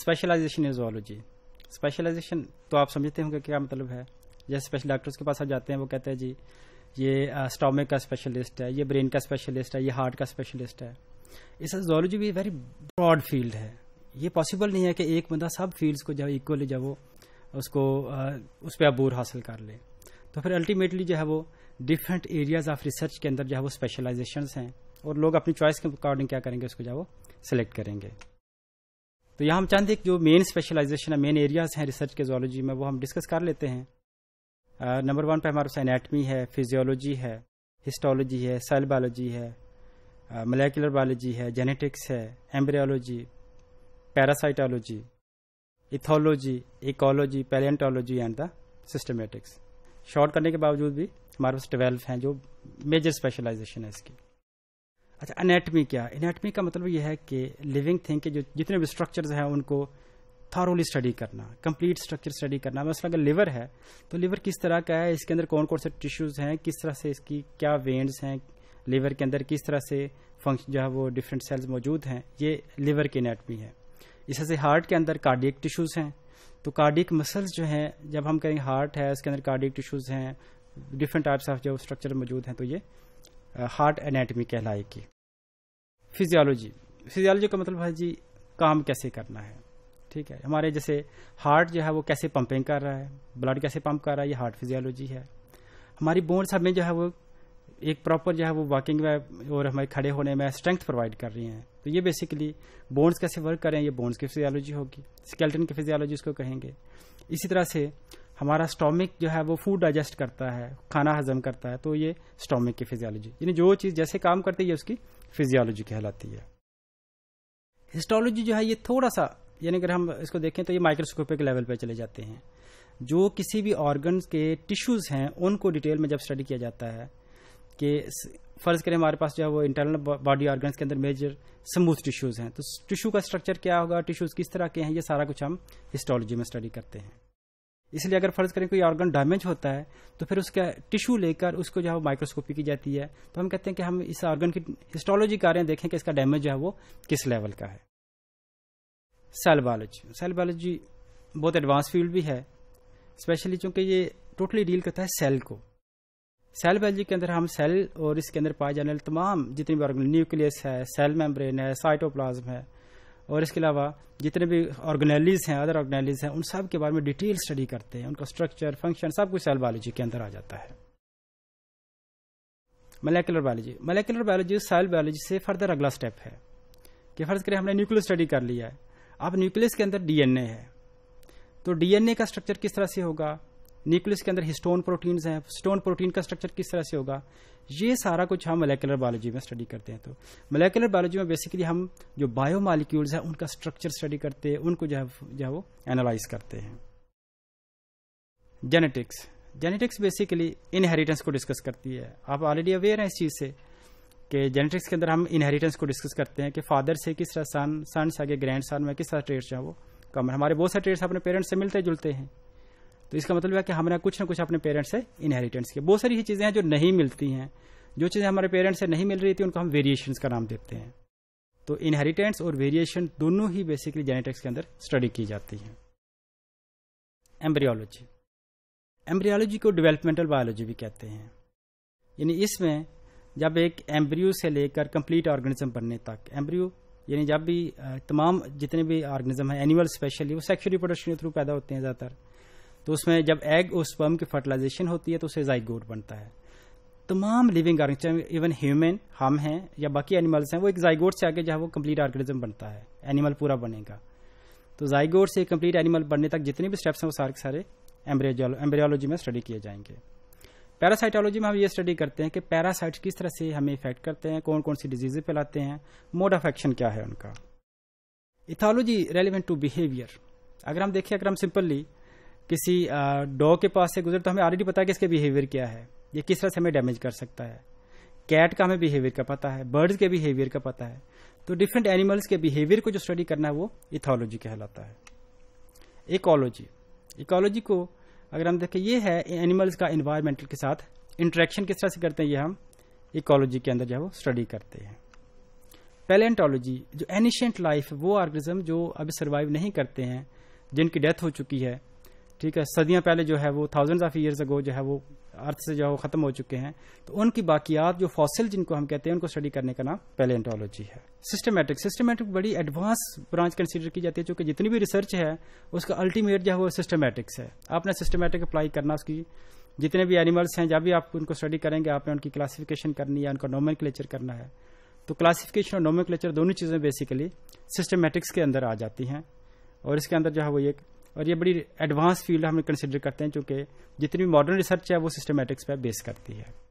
specialisation इन zoology specialisation तो आप समझते होंगे क्या मतलब है जैसे स्पेशल डॉक्टर्स के पास आप जाते हैं वो कहते हैं जी ये स्टोमिक का स्पेशलिस्ट है ये ब्रेन का स्पेशलिस्ट है ये हार्ट का स्पेशलिस्ट है इस जोलॉजी भी वेरी ब्रॉड फील्ड है ये पॉसिबल नहीं है कि एक बंदा सब फील्ड्स को जो इक्वली जो वो उसको उस पर अबूर हासिल कर ले तो फिर अल्टीमेटली जो है वो डिफरेंट एरियाज ऑफ रिसर्च के अंदर जो है वो स्पेशलाइजेशन हैं और लोग अपनी चॉइस के अकॉर्डिंग क्या करेंगे उसको जो वो सिलेक्ट करेंगे तो यहाँ हम चाहते हैं कि जो मेन स्पेशलाइजेशन है मेन एरियाज हैं रिसर्च के जोलॉजी में वो हम डिस्कस कर लेते हैं नंबर वन पे हमारे पास एनाटमी है फिजियोलॉजी है हिस्टोलॉजी है सेल बायोलॉजी है मलेकुलर बायोलॉजी है जेनेटिक्स है embryology parasitology ethology ecology palaeontology and the systematics short करने के बावजूद भी हमारे पास ट्वेल्व हैं जो मेजर स्पेशलाइजेशन है इसकी अच्छा एनेटमी क्या एनेटमी का मतलब यह है कि लिविंग थिंग के जो जितने भी स्ट्रक्चर्स हैं उनको थारोली स्टडी करना कंप्लीट स्ट्रक्चर स्टडी करना मसला अगर लिवर है तो लिवर किस तरह का है इसके अंदर कौन कौन से टिश्यूज़ हैं किस तरह से इसकी क्या वेन्स हैं लिवर के अंदर किस तरह से फंक्शन जो है वो डिफरेंट सेल्स मौजूद हैं ये लिवर की एनेटमी है इस तरह से हार्ट के अंदर कार्डियक टिश्यूज़ हैं तो कार्डिक मसल्स जो हैं जब हम कहेंगे हार्ट है इसके अंदर कार्डिक टिश्यूज़ हैं डिफरेंट टाइप्स ऑफ जो स्ट्रक्चर मौजूद हैं तो ये हार्ट एनाटमी कहलाएगी फिजियोलॉजी फिजियोलॉजी का मतलब है जी काम कैसे करना है ठीक है हमारे जैसे हार्ट जो है वो कैसे पंपिंग कर रहा है ब्लड कैसे पंप कर रहा है ये हार्ट फिजियोलॉजी है हमारी बोन्स हमें जो है वो एक प्रॉपर जो है वो वॉकिंग में और हमारे खड़े होने में स्ट्रेंथ प्रोवाइड कर रही हैं तो ये बेसिकली बोन्स कैसे वर्क कर रहे हैं ये बोन्स की फिजियोलॉजी होगी स्केल्टन की फिजियोलॉजी उसको कहेंगे इसी तरह से हमारा स्टोमिक जो है वो फूड डाइजेस्ट करता है खाना हजम करता है तो ये स्टोमिक की फिजियोलॉजी यानी जो चीज़ जैसे काम करती है उसकी फिजियोलॉजी कहलाती है हिस्टोलॉजी जो है ये थोड़ा सा यानी अगर हम इसको देखें तो ये माइक्रोस्कोपिक लेवल पे चले जाते हैं जो किसी भी ऑर्गन के टिश्यूज़ हैं उनको डिटेल में जब स्टडी किया जाता है कि फ़र्ज़ करें हमारे पास जो है वो इंटरनल बॉडी ऑर्गन के अंदर मेजर स्मूथ टिश्यूज़ हैं तो टिश्यू का स्ट्रक्चर क्या होगा टिश्यूज़ किस तरह के हैं ये सारा कुछ हम हिस्टोलॉजी में स्टडी करते हैं इसलिए अगर फर्ज करें कोई ऑर्गन डैमेज होता है तो फिर उसका टिश्यू लेकर उसको जो है माइक्रोस्कोपी की जाती है तो हम कहते हैं कि हम इस ऑर्गन की हिस्टोलॉजी कार्य देखें कि इसका डैमेज जो है वो किस लेवल का है सेल बायोलॉजी सेल बायोलॉजी बहुत एडवांस फील्ड भी है स्पेशली चूंकि ये टोटली डील करता है सेल को सेल बायोलॉजी के अंदर हम सेल और इसके अंदर पाए जाने वाले तमाम जितने भी ऑर्गन न्यूक्लियस है सेल मेम्ब्रेन है साइटोप्लाज्म है और इसके अलावा जितने भी ऑर्गेनाइलीज हैं अदर ऑर्गेनाइलीज हैं उन सब के बारे में डिटेल स्टडी करते हैं उनका स्ट्रक्चर फंक्शन सब कुछ सेल बायोलॉजी के अंदर आ जाता है molecular biology molecular biology cell biology से फर्दर अगला स्टेप है कि फर्ज करें हमने न्यूक्लियस स्टडी कर लिया है अब न्यूक्लियस के अंदर डीएनए है तो डीएनए का स्ट्रक्चर किस तरह से होगा न्यूक्लियस के अंदर हिस्टोन प्रोटीन हैं स्टोन प्रोटीन का स्ट्रक्चर किस तरह से होगा ये सारा कुछ हम मोलेकुलर बायोलॉजी में स्टडी करते हैं तो मोलेकुलर बायोलॉजी में बेसिकली हम जो बायो मालिक्यूल्स हैं उनका स्ट्रक्चर स्टडी करते हैं उनको जो है जो है वो एनालाइज करते हैं जेनेटिक्स जेनेटिक्स बेसिकली इनहेरिटेंस को डिस्कस करती है आप ऑलरेडी अवेयर हैं इस चीज़ से कि जेनेटिक्स के अंदर हम इनहेरिटेंस को डिस्कस करते हैं कि फादर से किस तरह सन सन से आगे ग्रैंड सन में किस तरह ट्रेड्स हैं वो कम हमारे बहुत सारे ट्रेड्स अपने पेरेंट्स से मिलते जुलते हैं तो इसका मतलब है कि हमने कुछ ना कुछ अपने पेरेंट्स से इनहेरिटेंस किया बहुत सारी चीजें हैं जो नहीं मिलती हैं जो चीजें हमारे पेरेंट्स से नहीं मिल रही थी उनको हम वेरिएशन का नाम देते हैं तो इनहेरिटेंस और वेरिएशन दोनों ही बेसिकली जेनेटिक्स के अंदर स्टडी की जाती है एम्ब्रियोलॉजी एम्ब्रियोलॉजी को डिवेलपमेंटल बायोलॉजी भी कहते हैं यानी इसमें जब एक एम्ब्रियो से लेकर कंप्लीट ऑर्गेनिज्म बनने तक एम्ब्रियो यानी जब भी तमाम जितने भी ऑर्गेनिज्म हैं एनिमल स्पेशली वो सेक्शुअल रिपोर्डक्शन के थ्रू पैदा होते हैं ज़्यादातर तो उसमें जब एग और स्पर्म की फर्टिलाइजेशन होती है तो उसे जाइगोट बनता है तमाम लिविंग ऑर्गेनिज्म इवन ह्यूमन हम हैं या बाकी एनिमल्स हैं वो एक जाइगोट से आगे जहाँ वो कंप्लीट ऑर्गेनिज्म बनता है एनिमल पूरा बनेगा तो जाइगोट से कंप्लीट एनिमल बनने तक जितने भी स्टेप्स हैं वो सारे के सारे एम्ब्रियोलॉजी में स्टडी किए जाएंगे पैरासाइटोलॉजी में हम ये स्टडी करते हैं कि पैरासाइट्स किस तरह से हमें इफेक्ट करते हैं कौन कौन सी डिजीजे फैलाते हैं मोड ऑफ एक्शन क्या है उनका इथोलॉजी रेलिवेंट टू बिहेवियर अगर हम देखें अगर हम सिंपली किसी डॉग के पास से गुजरे तो हमें ऑलरेडी पता है कि इसके बिहेवियर क्या है ये किस तरह से हमें डैमेज कर सकता है कैट का हमें बिहेवियर का पता है बर्ड्स के बिहेवियर का पता है तो डिफरेंट एनिमल्स के बिहेवियर को जो स्टडी करना है वो इथोलॉजी कहलाता है इकोलॉजी इकोलॉजी को अगर हम देखें ये है एनिमल्स का इन्वायरमेंटल के साथ इंट्रैक्शन किस तरह से करते हैं ये हम इकोलॉजी के अंदर जो है वो स्टडी करते हैं पैलेंटोलॉजी जो एनिशेंट लाइफ वो ऑर्गेनिज्म जो अभी सर्वाइव नहीं करते हैं जिनकी डेथ हो चुकी है ठीक है सदियां पहले जो है वो थाउजेंड ऑफ ईयर्स अगो जो है वो अर्थ से जो है वो खत्म हो चुके हैं तो उनकी बाकियात जो फॉसिल जिनको हम कहते हैं उनको स्टडी करने का नाम पैलेंटोलॉजी है सिस्टमेटिक सिस्टमेटिक बड़ी एडवांस ब्रांच कंसीडर की जाती है क्योंकि जितनी भी रिसर्च है उसका अल्टीमेट जो है वो सिस्टमेटिक्स है आपने सिस्टमेटिक अप्लाई करना उसकी जितने भी एनिमल्स हैं जब भी आप उनको स्टडी करेंगे आपने उनकी क्लासिफिकेशन करनी है उनका नोमन करना है तो क्लासिफिकेशन और नोमन दोनों चीज़ें बेसिकली सिस्टमेटिक्स के अंदर आ जाती हैं और इसके अंदर जो है वो एक और ये बड़ी एडवांस फील्ड हम कंसिडर करते हैं चूंकि जितनी भी मॉडर्न रिसर्च है वो सिस्टमेटिक्स पर बेस करती है